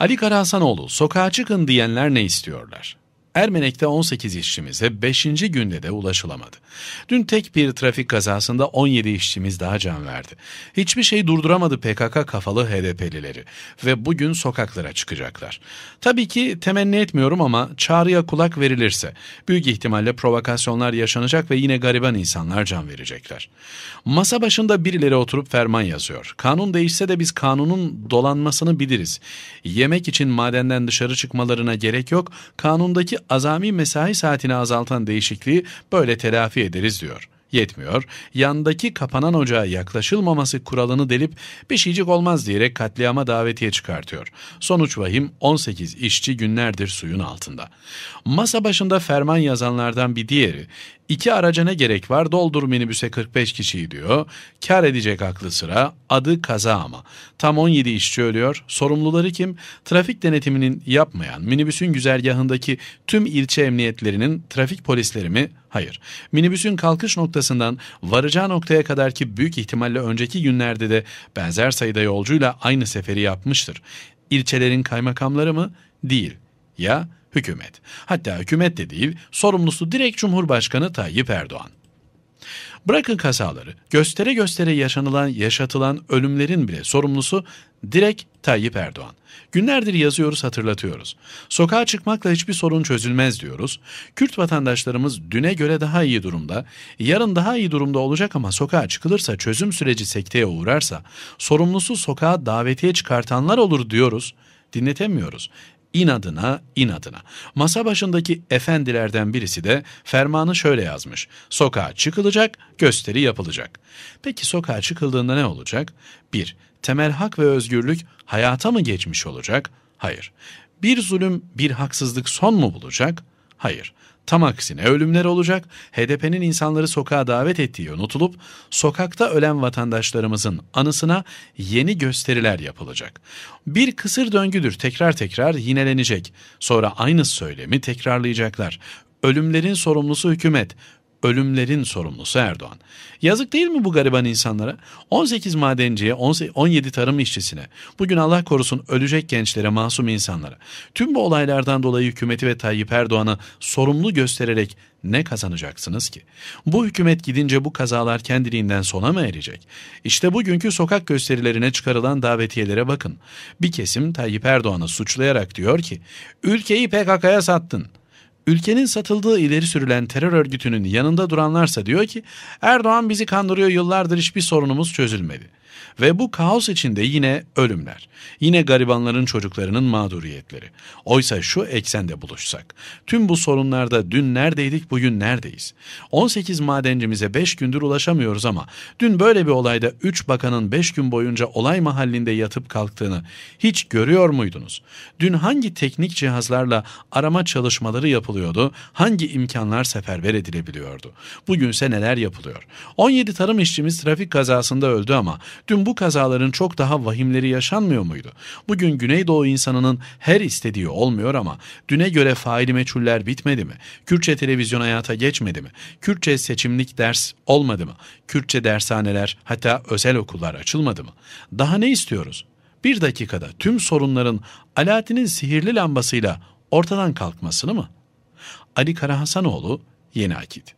Ali Karahsanoğlu sokağa çıkın diyenler ne istiyorlar? Ermenek'te 18 işçimize 5. günde de ulaşılamadı. Dün tek bir trafik kazasında 17 işçimiz daha can verdi. Hiçbir şey durduramadı PKK kafalı HDP'lileri ve bugün sokaklara çıkacaklar. Tabii ki temenni etmiyorum ama çağrıya kulak verilirse büyük ihtimalle provokasyonlar yaşanacak ve yine gariban insanlar can verecekler. Masa başında birileri oturup ferman yazıyor. Kanun değişse de biz kanunun dolanmasını biliriz. Yemek için madenden dışarı çıkmalarına gerek yok. Kanundaki azami mesai saatini azaltan değişikliği böyle telafi ederiz diyor. Yetmiyor, yandaki kapanan ocağa yaklaşılmaması kuralını delip bir beşicik olmaz diyerek katliama davetiye çıkartıyor. Sonuç vahim 18 işçi günlerdir suyun altında. Masa başında ferman yazanlardan bir diğeri İki araca ne gerek var doldur minibüse 45 kişiyi diyor. Kar edecek aklı sıra adı kaza ama. Tam 17 işçi ölüyor. Sorumluları kim? Trafik denetiminin yapmayan minibüsün güzergahındaki tüm ilçe emniyetlerinin trafik polisleri mi? Hayır. Minibüsün kalkış noktasından varacağı noktaya kadar ki büyük ihtimalle önceki günlerde de benzer sayıda yolcuyla aynı seferi yapmıştır. İlçelerin kaymakamları mı? Değil. Ya hükümet. Hatta hükümet de değil, sorumlusu direkt Cumhurbaşkanı Tayyip Erdoğan. Bırakın kasaları, göstere göstere yaşanılan, yaşatılan ölümlerin bile sorumlusu direkt Tayyip Erdoğan. Günlerdir yazıyoruz, hatırlatıyoruz. Sokağa çıkmakla hiçbir sorun çözülmez diyoruz. Kürt vatandaşlarımız düne göre daha iyi durumda, yarın daha iyi durumda olacak ama sokağa çıkılırsa çözüm süreci sekteye uğrarsa, sorumlusu sokağa davetiye çıkartanlar olur diyoruz dinletemiyoruz inadına inadına. Masa başındaki efendilerden birisi de fermanı şöyle yazmış. Sokağa çıkılacak, gösteri yapılacak. Peki sokağa çıkıldığında ne olacak? 1. Temel hak ve özgürlük hayata mı geçmiş olacak? Hayır. Bir zulüm, bir haksızlık son mu bulacak? Hayır. Tam aksine ölümler olacak, HDP'nin insanları sokağa davet ettiği unutulup, sokakta ölen vatandaşlarımızın anısına yeni gösteriler yapılacak. Bir kısır döngüdür tekrar tekrar yinelenecek. Sonra aynı söylemi tekrarlayacaklar. Ölümlerin sorumlusu hükümet, ölümlerin sorumlusu Erdoğan. Yazık değil mi bu gariban insanlara? 18 madenciye, 17 tarım işçisine, bugün Allah korusun ölecek gençlere, masum insanlara. Tüm bu olaylardan dolayı hükümeti ve Tayyip Erdoğan'ı sorumlu göstererek ne kazanacaksınız ki? Bu hükümet gidince bu kazalar kendiliğinden sona mı erecek? İşte bugünkü sokak gösterilerine çıkarılan davetiyelere bakın. Bir kesim Tayyip Erdoğan'ı suçlayarak diyor ki, ülkeyi PKK'ya sattın.'' Ülkenin satıldığı ileri sürülen terör örgütünün yanında duranlarsa diyor ki Erdoğan bizi kandırıyor yıllardır hiçbir sorunumuz çözülmedi. Ve bu kaos içinde yine ölümler, yine garibanların çocuklarının mağduriyetleri. Oysa şu eksende buluşsak, tüm bu sorunlarda dün neredeydik bugün neredeyiz? 18 madencimize 5 gündür ulaşamıyoruz ama dün böyle bir olayda 3 bakanın 5 gün boyunca olay mahallinde yatıp kalktığını hiç görüyor muydunuz? Dün hangi teknik cihazlarla arama çalışmaları yapılıyor? sağlıyordu? Hangi imkanlar seferber edilebiliyordu? Bugünse neler yapılıyor? 17 tarım işçimiz trafik kazasında öldü ama dün bu kazaların çok daha vahimleri yaşanmıyor muydu? Bugün Güneydoğu insanının her istediği olmuyor ama düne göre faili meçhuller bitmedi mi? Kürtçe televizyon hayata geçmedi mi? Kürtçe seçimlik ders olmadı mı? Kürtçe dershaneler hatta özel okullar açılmadı mı? Daha ne istiyoruz? Bir dakikada tüm sorunların Alaaddin'in sihirli lambasıyla ortadan kalkmasını mı? Ali Karahasanoğlu, Yeni Akit